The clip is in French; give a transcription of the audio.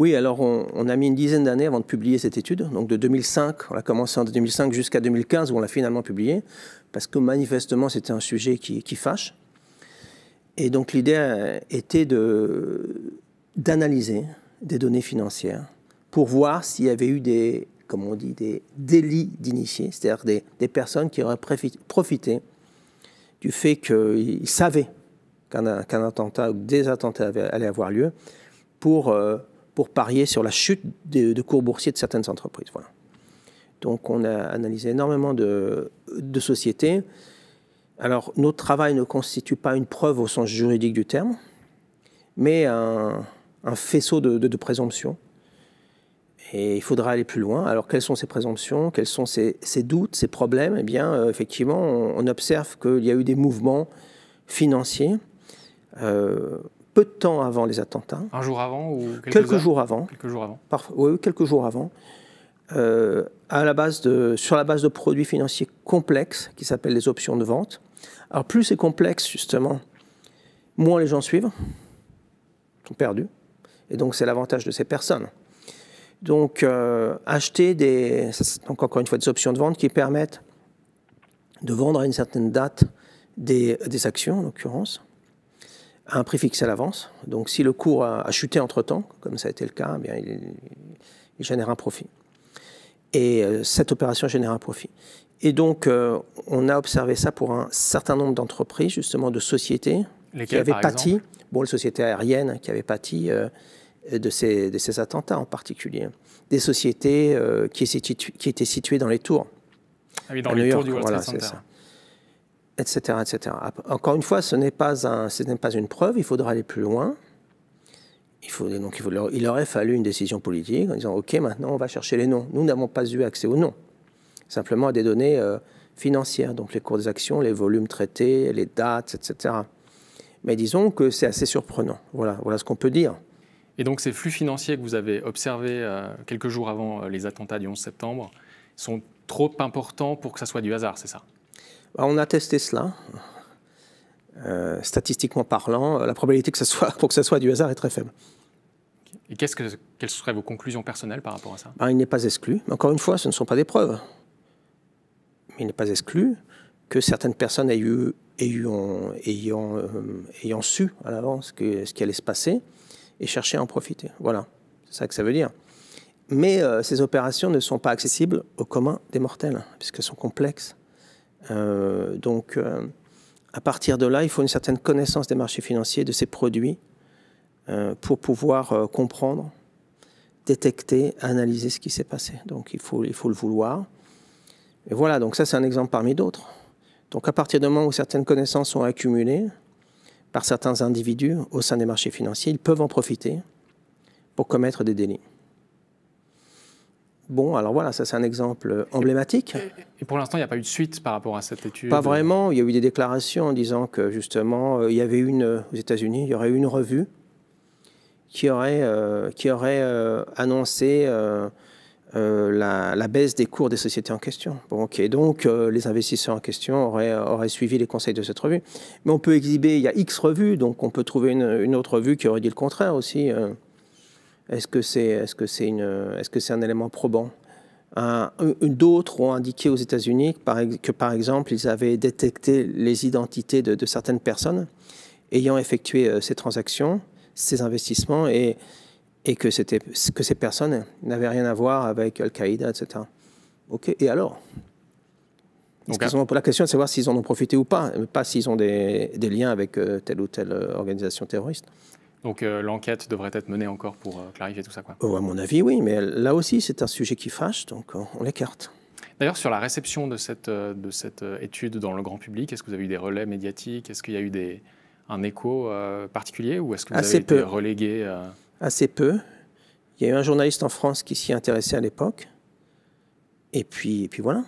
Oui, alors on, a mis une dizaine d'années avant de publier cette étude. Donc de 2005, on a commencé en 2005 jusqu'à 2015 où on l'a finalement publiée, parce que manifestement c'était un sujet qui, fâche. Et donc l'idée était de, d'analyser des données financières pour voir s'il y avait eu des, comme on dit, des délits d'initiés, c'est-à-dire des, personnes qui auraient profité du fait qu'ils savaient qu'un, attentat ou des attentats allaient avoir lieu pour... Euh, pour parier sur la chute de, cours boursiers de certaines entreprises. Voilà. Donc on a analysé énormément de, sociétés. Alors notre travail ne constitue pas une preuve au sens juridique du terme, mais un, faisceau de, présomptions. Et il faudra aller plus loin. Alors quelles sont ces présomptions Quels sont ces, doutes, ces problèmes Eh bien euh, effectivement, on, observe qu'il y a eu des mouvements financiers. Euh, de temps avant les attentats. Un jour avant ou quelques, jours avant. Quelques jours avant. oui, quelques jours avant. Euh, à la base de, sur la base de produits financiers complexes qui s'appellent les options de vente. Alors plus c'est complexe justement, moins les gens suivent, sont perdus, et donc c'est l'avantage de ces personnes. Donc euh, acheter des, donc encore une fois des options de vente qui permettent de vendre à une certaine date des actions en l'occurrence, un prix fixé à l'avance. Donc si le cours a, chuté entre-temps, comme ça a été le cas, eh bien, il, génère un profit. Et euh, cette opération génère un profit. Et donc, euh, on a observé ça pour un certain nombre d'entreprises, justement de sociétés, qui avaient pâti, bon, les sociétés aériennes qui avaient pâti euh, de, ces, attentats en particulier, des sociétés qui, qui étaient situées dans les tours. Ah oui, dans les tours du World Trade Center. Ça etc., Encore une fois, ce n'est pas, un, pas une preuve, il faudra aller plus loin. Il, donc, il, aurait fallu une décision politique en disant OK, maintenant on va chercher les noms. Nous n'avons pas eu accès aux noms, simplement à des données euh, financières, donc les cours des actions, les volumes traités, les dates, etc. Mais disons que c'est assez surprenant. Voilà, voilà ce qu'on peut dire. Et donc ces flux financiers que vous avez observés euh, quelques jours avant euh, les attentats du 11 septembre sont trop importants pour que ça soit du hasard, c'est ça bah, on a testé cela. Euh, statistiquement parlant, euh, la probabilité que ce soit, pour que ce soit du hasard est très faible. Et que, quelles seraient vos conclusions personnelles par rapport à ça bah, Il n'est pas exclu. Encore une fois, ce ne sont pas des preuves. Mais il n'est pas exclu que certaines personnes aient eu, ayant, ayant, euh, ayant su à l'avance ce qui allait se passer et chercher à en profiter. Voilà, c'est ça que ça veut dire. Mais ces opérations ne sont pas accessibles au commun des mortels, puisqu'elles sont complexes euh, donc, euh, à partir de là, il faut une certaine connaissance des marchés financiers, de ces produits, euh, pour pouvoir comprendre, détecter, analyser ce qui s'est passé. Donc, il faut, il faut le vouloir. Et voilà, donc ça, c'est un exemple parmi d'autres. Donc, à partir du moment où certaines connaissances sont accumulées par certains individus au sein des marchés financiers, ils peuvent en profiter pour commettre des délits. Bon, alors voilà, ça c'est un exemple emblématique. Et pour l'instant, il n'y a pas eu de suite par rapport à cette étude Pas vraiment. Il y a eu des déclarations en disant que justement, euh, il y avait une, euh, aux États-Unis, il y aurait eu une revue qui aurait, euh, qui aurait annoncé la, baisse des cours des sociétés en question. Bon, OK, donc les investisseurs en question auraient, auraient, suivi les conseils de cette revue. Mais on peut exhiber, il y a X revues, donc on peut trouver une, une autre revue qui aurait dit le contraire aussi. Est-ce que c'est est -ce c'est -ce c'est un élément probant D'autres ont indiqué aux États-Unis que, par exemple, ils avaient détecté les identités de, certaines personnes ayant effectué euh, ces transactions, ces investissements, et, et que, que ces personnes n'avaient rien à voir avec Al-Qaïda, etc. OK, et alors donc, ont, la question est de savoir s'ils en ont profité ou pas, pas s'ils ont des, des, liens avec euh, telle ou telle euh, organisation terroriste. Donc euh, l'enquête devrait être menée encore pour euh, clarifier tout ça. Quoi. Oh, à mon avis, oui, mais là aussi, c'est un sujet qui fâche, donc euh, on, l'écarte. D'ailleurs, sur la réception de cette, de cette étude dans le grand public, est-ce que vous avez eu des relais médiatiques Est-ce qu'il y a eu des, un écho particulier ou est-ce que vous Assez avez peu. été relégué Assez peu. Il y a eu un journaliste en France qui s'y intéressait à l'époque. Et puis, et puis voilà.